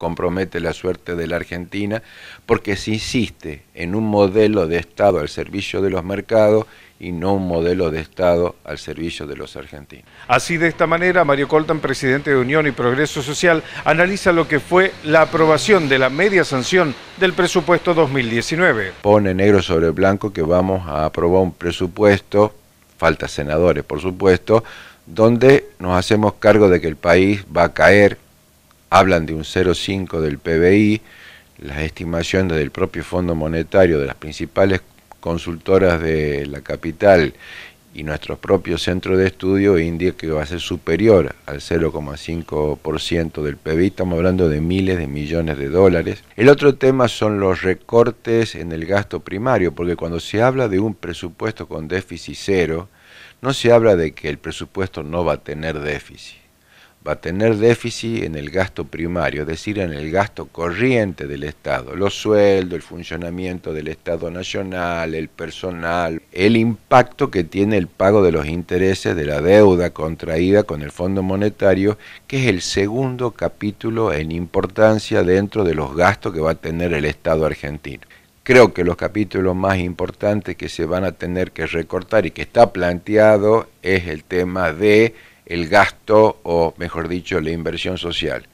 compromete la suerte de la Argentina, porque se insiste en un modelo de Estado al servicio de los mercados y no un modelo de Estado al servicio de los argentinos. Así de esta manera, Mario Coltan, presidente de Unión y Progreso Social, analiza lo que fue la aprobación de la media sanción del presupuesto 2019. Pone negro sobre blanco que vamos a aprobar un presupuesto, falta senadores por supuesto, donde nos hacemos cargo de que el país va a caer hablan de un 0,5 del PBI, las estimaciones del propio Fondo Monetario de las principales consultoras de la capital y nuestro propio centro de estudio indica que va a ser superior al 0,5% del PBI, estamos hablando de miles de millones de dólares. El otro tema son los recortes en el gasto primario, porque cuando se habla de un presupuesto con déficit cero, no se habla de que el presupuesto no va a tener déficit va a tener déficit en el gasto primario, es decir, en el gasto corriente del Estado, los sueldos, el funcionamiento del Estado Nacional, el personal, el impacto que tiene el pago de los intereses de la deuda contraída con el Fondo Monetario, que es el segundo capítulo en importancia dentro de los gastos que va a tener el Estado argentino. Creo que los capítulos más importantes que se van a tener que recortar y que está planteado es el tema de el gasto o, mejor dicho, la inversión social.